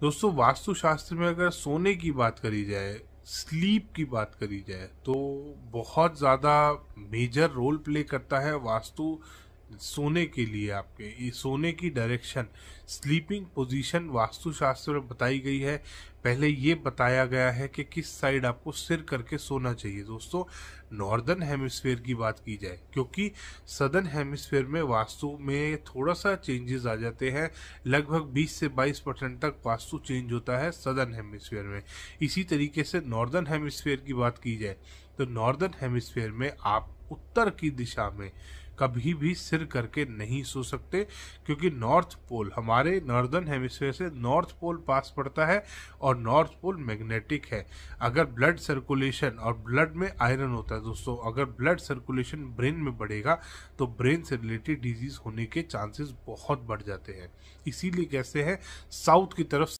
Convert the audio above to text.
दोस्तों वास्तुशास्त्र में अगर सोने की बात करी जाए स्लीप की बात करी जाए तो बहुत ज़्यादा मेजर रोल प्ले करता है वास्तु सोने के लिए आपके सोने की डायरेक्शन स्लीपिंग पोजीशन वास्तुशास्त्र में बताई गई है पहले ये बताया गया है कि किस साइड आपको सिर करके सोना चाहिए दोस्तों नॉर्दर्न हेमिस्फीयर की बात की जाए क्योंकि सदर्न हेमिस्फीयर में वास्तु में थोड़ा सा चेंजेस आ जाते हैं लगभग 20 से 22 परसेंट तक वास्तु चेंज होता है सदर्न हेमिस्फीयर में इसी तरीके से नॉर्दर्न हेमिसफेयर की बात की जाए तो नॉर्दर्न हेमिसफेयर में आप उत्तर की दिशा में कभी भी सिर करके नहीं सो सकते क्योंकि नॉर्थ पोल हमारे नॉर्दर्न हेमिस्फेयर से नॉर्थ पोल पास पड़ता है और नॉर्थ पोल मैग्नेटिक है अगर ब्लड सर्कुलेशन और ब्लड में आयरन होता है दोस्तों अगर ब्लड सर्कुलेशन ब्रेन में बढ़ेगा तो ब्रेन से रिलेटेड डिजीज होने के चांसेस बहुत बढ़ जाते हैं इसीलिए कैसे है साउथ की तरफ